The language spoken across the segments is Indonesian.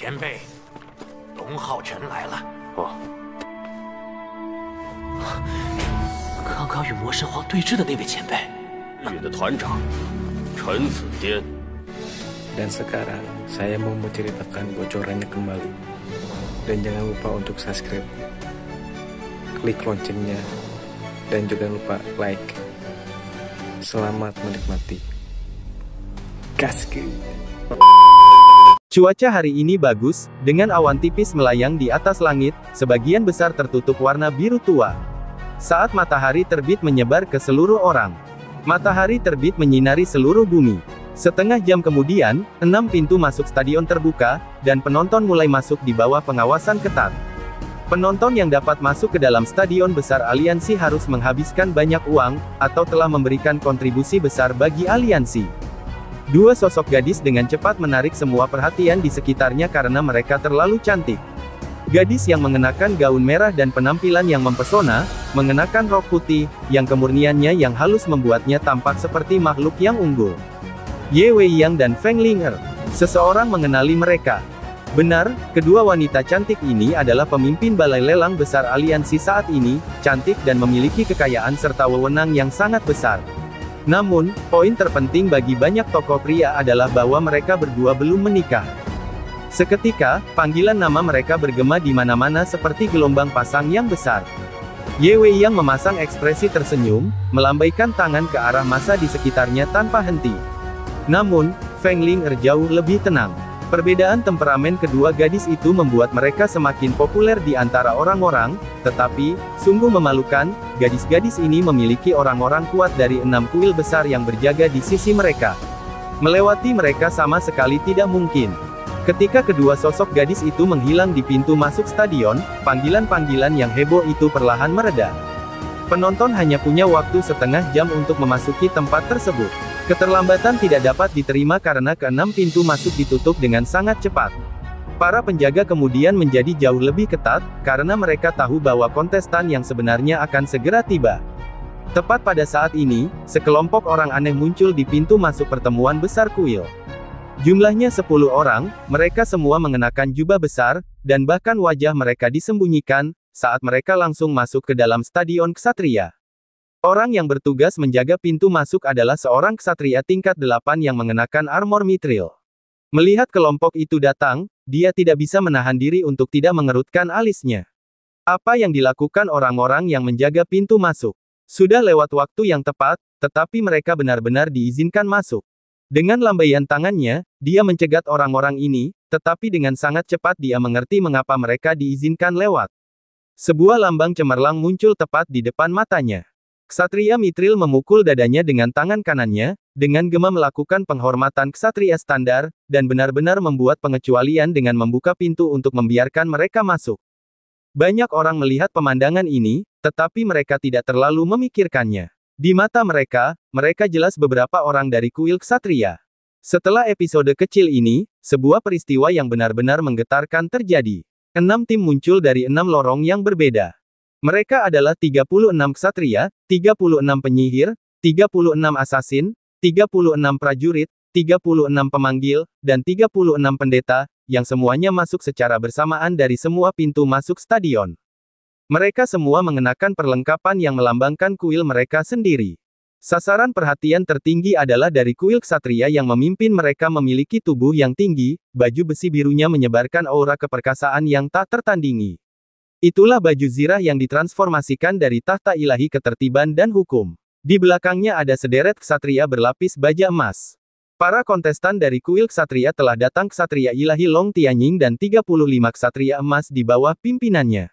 前辈，龙浩辰来了。哦，刚刚与魔神皇对峙的那位前辈，你的团长，陈子天。Cuaca hari ini bagus, dengan awan tipis melayang di atas langit, sebagian besar tertutup warna biru tua. Saat matahari terbit menyebar ke seluruh orang. Matahari terbit menyinari seluruh bumi. Setengah jam kemudian, enam pintu masuk stadion terbuka, dan penonton mulai masuk di bawah pengawasan ketat. Penonton yang dapat masuk ke dalam stadion besar aliansi harus menghabiskan banyak uang, atau telah memberikan kontribusi besar bagi aliansi. Dua sosok gadis dengan cepat menarik semua perhatian di sekitarnya karena mereka terlalu cantik. Gadis yang mengenakan gaun merah dan penampilan yang mempesona, mengenakan rok putih, yang kemurniannya yang halus membuatnya tampak seperti makhluk yang unggul. Ye Wei Yang dan Feng Ling'er. Seseorang mengenali mereka. Benar, kedua wanita cantik ini adalah pemimpin balai lelang besar aliansi saat ini, cantik dan memiliki kekayaan serta wewenang yang sangat besar. Namun, poin terpenting bagi banyak tokoh pria adalah bahwa mereka berdua belum menikah. Seketika, panggilan nama mereka bergema di mana-mana seperti gelombang pasang yang besar. Ye Wei yang memasang ekspresi tersenyum, melambaikan tangan ke arah masa di sekitarnya tanpa henti. Namun, Feng Ling er jauh lebih tenang. Perbedaan temperamen kedua gadis itu membuat mereka semakin populer di antara orang-orang, tetapi, sungguh memalukan, gadis-gadis ini memiliki orang-orang kuat dari enam kuil besar yang berjaga di sisi mereka. Melewati mereka sama sekali tidak mungkin. Ketika kedua sosok gadis itu menghilang di pintu masuk stadion, panggilan-panggilan yang heboh itu perlahan mereda. Penonton hanya punya waktu setengah jam untuk memasuki tempat tersebut. Keterlambatan tidak dapat diterima karena keenam pintu masuk ditutup dengan sangat cepat. Para penjaga kemudian menjadi jauh lebih ketat, karena mereka tahu bahwa kontestan yang sebenarnya akan segera tiba. Tepat pada saat ini, sekelompok orang aneh muncul di pintu masuk pertemuan besar kuil. Jumlahnya 10 orang, mereka semua mengenakan jubah besar, dan bahkan wajah mereka disembunyikan, saat mereka langsung masuk ke dalam stadion ksatria. Orang yang bertugas menjaga pintu masuk adalah seorang ksatria tingkat delapan yang mengenakan armor mitril. Melihat kelompok itu datang, dia tidak bisa menahan diri untuk tidak mengerutkan alisnya. Apa yang dilakukan orang-orang yang menjaga pintu masuk? Sudah lewat waktu yang tepat, tetapi mereka benar-benar diizinkan masuk. Dengan lambaian tangannya, dia mencegat orang-orang ini, tetapi dengan sangat cepat dia mengerti mengapa mereka diizinkan lewat. Sebuah lambang cemerlang muncul tepat di depan matanya. Ksatria Mitril memukul dadanya dengan tangan kanannya, dengan gema melakukan penghormatan ksatria standar, dan benar-benar membuat pengecualian dengan membuka pintu untuk membiarkan mereka masuk. Banyak orang melihat pemandangan ini, tetapi mereka tidak terlalu memikirkannya. Di mata mereka, mereka jelas beberapa orang dari kuil ksatria. Setelah episode kecil ini, sebuah peristiwa yang benar-benar menggetarkan terjadi. Enam tim muncul dari enam lorong yang berbeda. Mereka adalah 36 ksatria, 36 penyihir, 36 asasin, 36 prajurit, 36 pemanggil, dan 36 pendeta, yang semuanya masuk secara bersamaan dari semua pintu masuk stadion. Mereka semua mengenakan perlengkapan yang melambangkan kuil mereka sendiri. Sasaran perhatian tertinggi adalah dari kuil ksatria yang memimpin mereka memiliki tubuh yang tinggi, baju besi birunya menyebarkan aura keperkasaan yang tak tertandingi. Itulah baju zirah yang ditransformasikan dari tahta ilahi ketertiban dan hukum. Di belakangnya ada sederet ksatria berlapis baja emas. Para kontestan dari kuil ksatria telah datang ksatria ilahi Long Tianying dan 35 ksatria emas di bawah pimpinannya.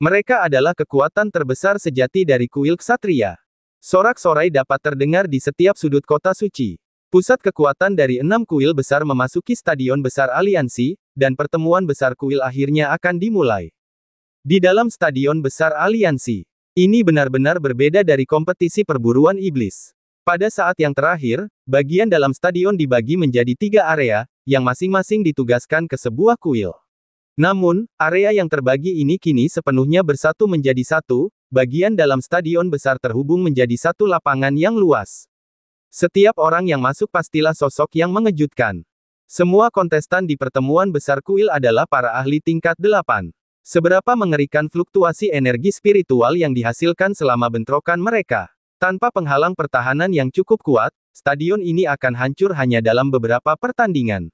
Mereka adalah kekuatan terbesar sejati dari kuil ksatria. Sorak-sorai dapat terdengar di setiap sudut kota suci. Pusat kekuatan dari enam kuil besar memasuki stadion besar aliansi, dan pertemuan besar kuil akhirnya akan dimulai. Di dalam stadion besar aliansi, ini benar-benar berbeda dari kompetisi perburuan iblis. Pada saat yang terakhir, bagian dalam stadion dibagi menjadi tiga area, yang masing-masing ditugaskan ke sebuah kuil. Namun, area yang terbagi ini kini sepenuhnya bersatu menjadi satu, bagian dalam stadion besar terhubung menjadi satu lapangan yang luas. Setiap orang yang masuk pastilah sosok yang mengejutkan. Semua kontestan di pertemuan besar kuil adalah para ahli tingkat delapan. Seberapa mengerikan fluktuasi energi spiritual yang dihasilkan selama bentrokan mereka. Tanpa penghalang pertahanan yang cukup kuat, stadion ini akan hancur hanya dalam beberapa pertandingan.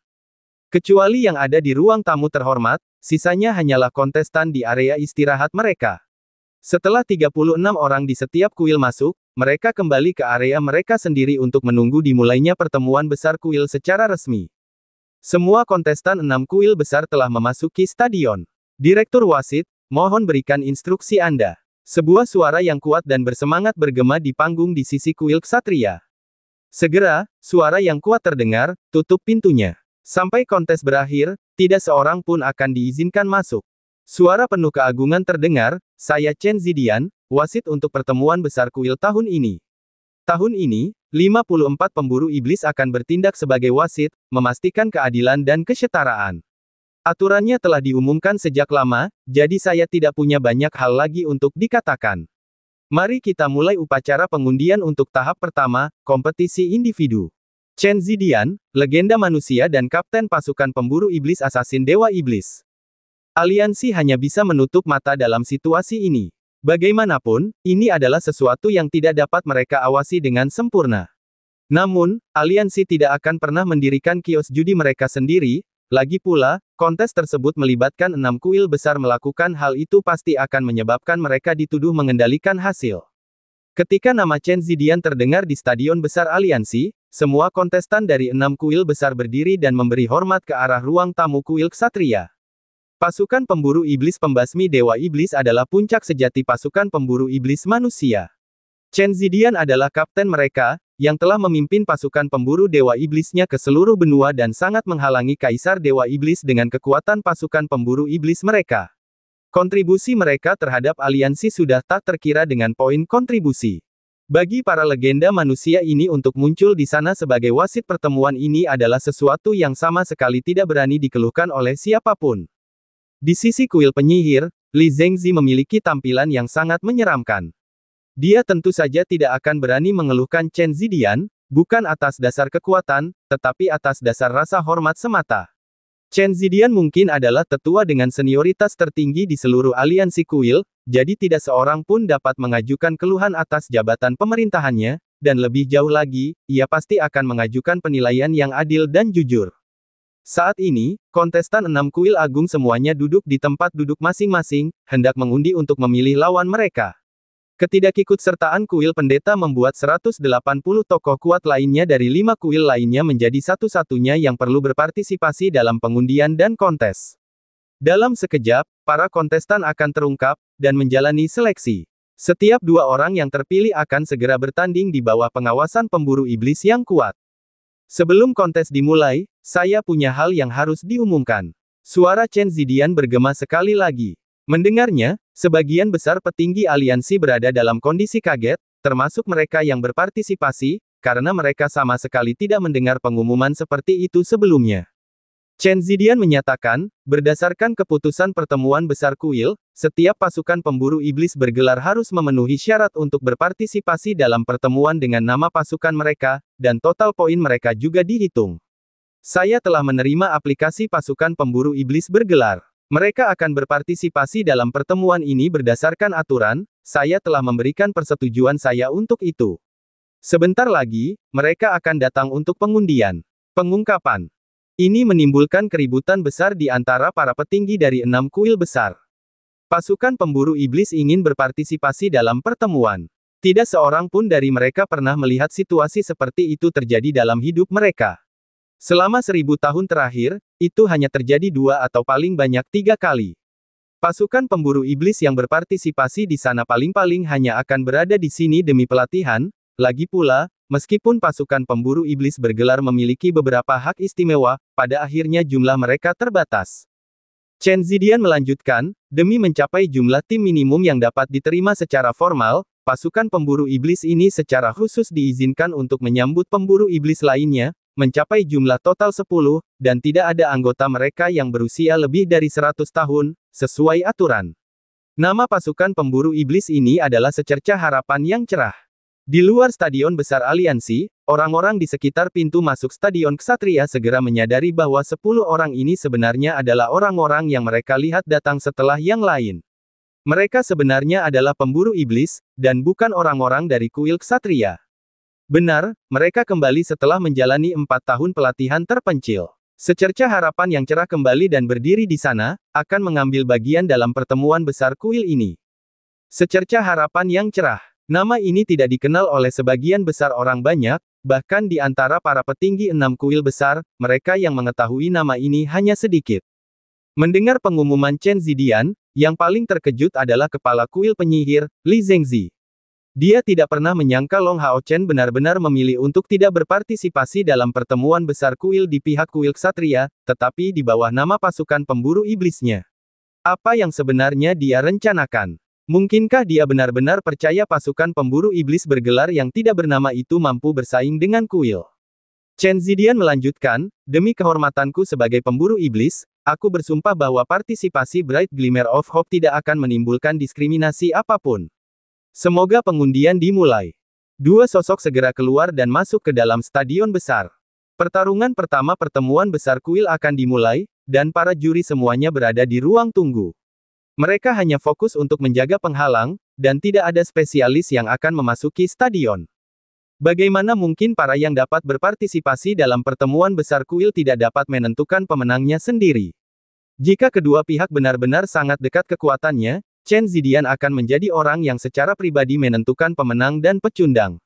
Kecuali yang ada di ruang tamu terhormat, sisanya hanyalah kontestan di area istirahat mereka. Setelah 36 orang di setiap kuil masuk, mereka kembali ke area mereka sendiri untuk menunggu dimulainya pertemuan besar kuil secara resmi. Semua kontestan enam kuil besar telah memasuki stadion. Direktur wasit, mohon berikan instruksi Anda. Sebuah suara yang kuat dan bersemangat bergema di panggung di sisi kuil Ksatria. Segera, suara yang kuat terdengar, tutup pintunya. Sampai kontes berakhir, tidak seorang pun akan diizinkan masuk. Suara penuh keagungan terdengar, saya Chen Zidian, wasit untuk pertemuan besar kuil tahun ini. Tahun ini, 54 pemburu iblis akan bertindak sebagai wasit, memastikan keadilan dan kesetaraan. Aturannya telah diumumkan sejak lama, jadi saya tidak punya banyak hal lagi untuk dikatakan. Mari kita mulai upacara pengundian untuk tahap pertama, kompetisi individu. Chen Zidian, legenda manusia dan kapten pasukan pemburu iblis asasin Dewa Iblis. Aliansi hanya bisa menutup mata dalam situasi ini. Bagaimanapun, ini adalah sesuatu yang tidak dapat mereka awasi dengan sempurna. Namun, aliansi tidak akan pernah mendirikan kios judi mereka sendiri, lagi pula, kontes tersebut melibatkan enam kuil besar melakukan hal itu pasti akan menyebabkan mereka dituduh mengendalikan hasil. Ketika nama Chen Zidian terdengar di Stadion Besar Aliansi, semua kontestan dari enam kuil besar berdiri dan memberi hormat ke arah ruang tamu kuil Ksatria. Pasukan pemburu iblis pembasmi Dewa Iblis adalah puncak sejati pasukan pemburu iblis manusia. Chen Zidian adalah kapten mereka, yang telah memimpin pasukan pemburu Dewa Iblisnya ke seluruh benua dan sangat menghalangi Kaisar Dewa Iblis dengan kekuatan pasukan pemburu Iblis mereka. Kontribusi mereka terhadap aliansi sudah tak terkira dengan poin kontribusi. Bagi para legenda manusia ini untuk muncul di sana sebagai wasit pertemuan ini adalah sesuatu yang sama sekali tidak berani dikeluhkan oleh siapapun. Di sisi kuil penyihir, Li Zengzi memiliki tampilan yang sangat menyeramkan. Dia tentu saja tidak akan berani mengeluhkan Chen Zidian, bukan atas dasar kekuatan, tetapi atas dasar rasa hormat semata. Chen Zidian mungkin adalah tetua dengan senioritas tertinggi di seluruh aliansi kuil, jadi tidak seorang pun dapat mengajukan keluhan atas jabatan pemerintahannya, dan lebih jauh lagi, ia pasti akan mengajukan penilaian yang adil dan jujur. Saat ini, kontestan enam kuil agung semuanya duduk di tempat duduk masing-masing, hendak mengundi untuk memilih lawan mereka. Ketidakikutsertaan kuil pendeta membuat 180 tokoh kuat lainnya dari lima kuil lainnya menjadi satu-satunya yang perlu berpartisipasi dalam pengundian dan kontes. Dalam sekejap, para kontestan akan terungkap dan menjalani seleksi. Setiap dua orang yang terpilih akan segera bertanding di bawah pengawasan pemburu iblis yang kuat. Sebelum kontes dimulai, saya punya hal yang harus diumumkan. Suara Chen Zidian bergema sekali lagi. Mendengarnya, sebagian besar petinggi aliansi berada dalam kondisi kaget, termasuk mereka yang berpartisipasi, karena mereka sama sekali tidak mendengar pengumuman seperti itu sebelumnya. Chen Zidian menyatakan, berdasarkan keputusan pertemuan besar kuil, setiap pasukan pemburu iblis bergelar harus memenuhi syarat untuk berpartisipasi dalam pertemuan dengan nama pasukan mereka, dan total poin mereka juga dihitung. Saya telah menerima aplikasi pasukan pemburu iblis bergelar. Mereka akan berpartisipasi dalam pertemuan ini berdasarkan aturan, saya telah memberikan persetujuan saya untuk itu. Sebentar lagi, mereka akan datang untuk pengundian. Pengungkapan. Ini menimbulkan keributan besar di antara para petinggi dari enam kuil besar. Pasukan pemburu iblis ingin berpartisipasi dalam pertemuan. Tidak seorang pun dari mereka pernah melihat situasi seperti itu terjadi dalam hidup mereka. Selama seribu tahun terakhir, itu hanya terjadi dua atau paling banyak tiga kali. Pasukan pemburu iblis yang berpartisipasi di sana paling-paling hanya akan berada di sini demi pelatihan, lagi pula, meskipun pasukan pemburu iblis bergelar memiliki beberapa hak istimewa, pada akhirnya jumlah mereka terbatas. Chen Zidian melanjutkan, demi mencapai jumlah tim minimum yang dapat diterima secara formal, pasukan pemburu iblis ini secara khusus diizinkan untuk menyambut pemburu iblis lainnya, mencapai jumlah total 10, dan tidak ada anggota mereka yang berusia lebih dari 100 tahun, sesuai aturan. Nama pasukan pemburu iblis ini adalah secerca harapan yang cerah. Di luar stadion besar aliansi, orang-orang di sekitar pintu masuk stadion ksatria segera menyadari bahwa 10 orang ini sebenarnya adalah orang-orang yang mereka lihat datang setelah yang lain. Mereka sebenarnya adalah pemburu iblis, dan bukan orang-orang dari kuil ksatria. Benar, mereka kembali setelah menjalani empat tahun pelatihan terpencil. Secerca harapan yang cerah kembali dan berdiri di sana, akan mengambil bagian dalam pertemuan besar kuil ini. Secerca harapan yang cerah. Nama ini tidak dikenal oleh sebagian besar orang banyak, bahkan di antara para petinggi enam kuil besar, mereka yang mengetahui nama ini hanya sedikit. Mendengar pengumuman Chen Zidian, yang paling terkejut adalah kepala kuil penyihir, Li Zhengzi. Dia tidak pernah menyangka Long Hao Chen benar-benar memilih untuk tidak berpartisipasi dalam pertemuan besar kuil di pihak kuil Ksatria, tetapi di bawah nama pasukan pemburu iblisnya. Apa yang sebenarnya dia rencanakan? Mungkinkah dia benar-benar percaya pasukan pemburu iblis bergelar yang tidak bernama itu mampu bersaing dengan kuil? Chen Zidian melanjutkan, demi kehormatanku sebagai pemburu iblis, aku bersumpah bahwa partisipasi Bright Glimmer of Hope tidak akan menimbulkan diskriminasi apapun. Semoga pengundian dimulai. Dua sosok segera keluar dan masuk ke dalam stadion besar. Pertarungan pertama pertemuan besar kuil akan dimulai, dan para juri semuanya berada di ruang tunggu. Mereka hanya fokus untuk menjaga penghalang, dan tidak ada spesialis yang akan memasuki stadion. Bagaimana mungkin para yang dapat berpartisipasi dalam pertemuan besar kuil tidak dapat menentukan pemenangnya sendiri? Jika kedua pihak benar-benar sangat dekat kekuatannya, Chen Zidian akan menjadi orang yang secara pribadi menentukan pemenang dan pecundang.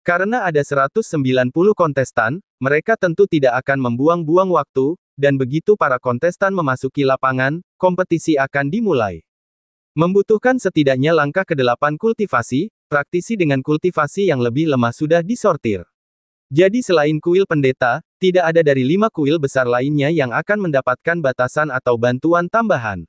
Karena ada 190 kontestan, mereka tentu tidak akan membuang-buang waktu, dan begitu para kontestan memasuki lapangan, kompetisi akan dimulai. Membutuhkan setidaknya langkah ke-8 kultivasi, praktisi dengan kultivasi yang lebih lemah sudah disortir. Jadi selain kuil pendeta, tidak ada dari lima kuil besar lainnya yang akan mendapatkan batasan atau bantuan tambahan.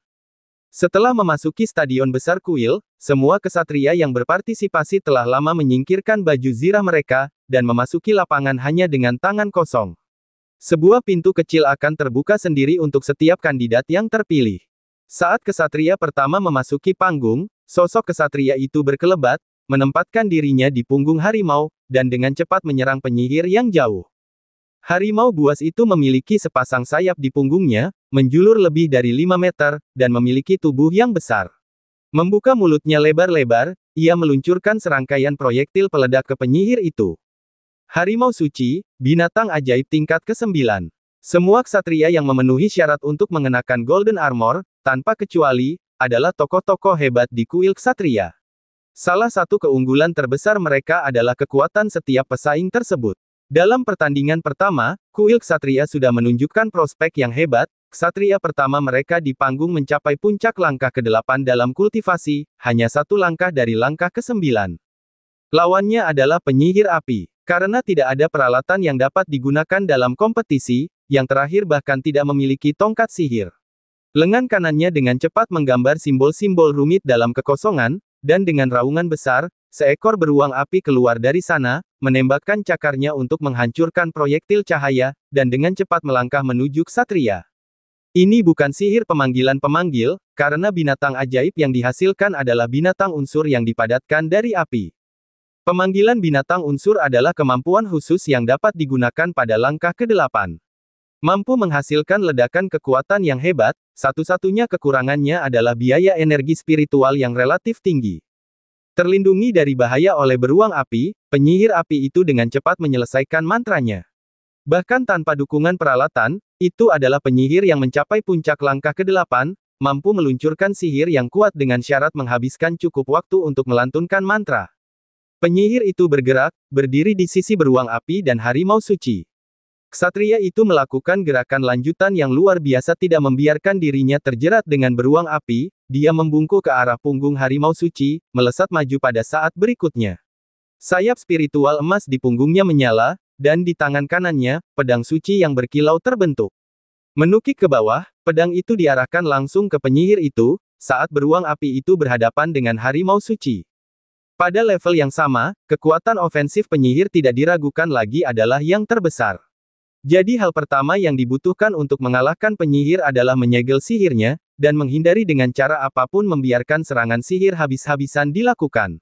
Setelah memasuki stadion besar kuil, semua kesatria yang berpartisipasi telah lama menyingkirkan baju zirah mereka, dan memasuki lapangan hanya dengan tangan kosong. Sebuah pintu kecil akan terbuka sendiri untuk setiap kandidat yang terpilih. Saat kesatria pertama memasuki panggung, sosok kesatria itu berkelebat, menempatkan dirinya di punggung harimau, dan dengan cepat menyerang penyihir yang jauh. Harimau buas itu memiliki sepasang sayap di punggungnya, menjulur lebih dari 5 meter, dan memiliki tubuh yang besar. Membuka mulutnya lebar-lebar, ia meluncurkan serangkaian proyektil peledak ke penyihir itu. Harimau Suci, binatang ajaib tingkat ke-9. Semua ksatria yang memenuhi syarat untuk mengenakan Golden Armor, tanpa kecuali, adalah tokoh-tokoh hebat di kuil ksatria. Salah satu keunggulan terbesar mereka adalah kekuatan setiap pesaing tersebut. Dalam pertandingan pertama, kuil ksatria sudah menunjukkan prospek yang hebat, Ksatria pertama mereka di panggung mencapai puncak langkah ke-8 dalam kultivasi, hanya satu langkah dari langkah ke-9. Lawannya adalah penyihir api. Karena tidak ada peralatan yang dapat digunakan dalam kompetisi, yang terakhir bahkan tidak memiliki tongkat sihir. Lengan kanannya dengan cepat menggambar simbol-simbol rumit dalam kekosongan, dan dengan raungan besar, seekor beruang api keluar dari sana, menembakkan cakarnya untuk menghancurkan proyektil cahaya, dan dengan cepat melangkah menuju Ksatria. Ini bukan sihir pemanggilan pemanggil, karena binatang ajaib yang dihasilkan adalah binatang unsur yang dipadatkan dari api. Pemanggilan binatang unsur adalah kemampuan khusus yang dapat digunakan pada langkah ke-8. Mampu menghasilkan ledakan kekuatan yang hebat, satu-satunya kekurangannya adalah biaya energi spiritual yang relatif tinggi. Terlindungi dari bahaya oleh beruang api, penyihir api itu dengan cepat menyelesaikan mantranya. Bahkan tanpa dukungan peralatan, itu adalah penyihir yang mencapai puncak langkah ke-8, mampu meluncurkan sihir yang kuat dengan syarat menghabiskan cukup waktu untuk melantunkan mantra. Penyihir itu bergerak, berdiri di sisi beruang api dan harimau suci. Ksatria itu melakukan gerakan lanjutan yang luar biasa tidak membiarkan dirinya terjerat dengan beruang api, dia membungkuk ke arah punggung harimau suci, melesat maju pada saat berikutnya. Sayap spiritual emas di punggungnya menyala, dan di tangan kanannya, pedang suci yang berkilau terbentuk. Menukik ke bawah, pedang itu diarahkan langsung ke penyihir itu, saat beruang api itu berhadapan dengan harimau suci. Pada level yang sama, kekuatan ofensif penyihir tidak diragukan lagi adalah yang terbesar. Jadi hal pertama yang dibutuhkan untuk mengalahkan penyihir adalah menyegel sihirnya, dan menghindari dengan cara apapun membiarkan serangan sihir habis-habisan dilakukan.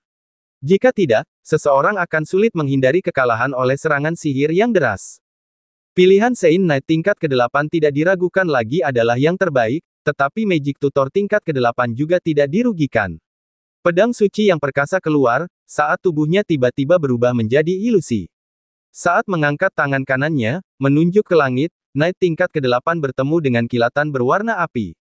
Jika tidak, seseorang akan sulit menghindari kekalahan oleh serangan sihir yang deras. Pilihan Saint Knight tingkat ke-8 tidak diragukan lagi adalah yang terbaik, tetapi Magic Tutor tingkat ke-8 juga tidak dirugikan. Pedang suci yang perkasa keluar, saat tubuhnya tiba-tiba berubah menjadi ilusi. Saat mengangkat tangan kanannya, menunjuk ke langit, Knight tingkat ke-8 bertemu dengan kilatan berwarna api.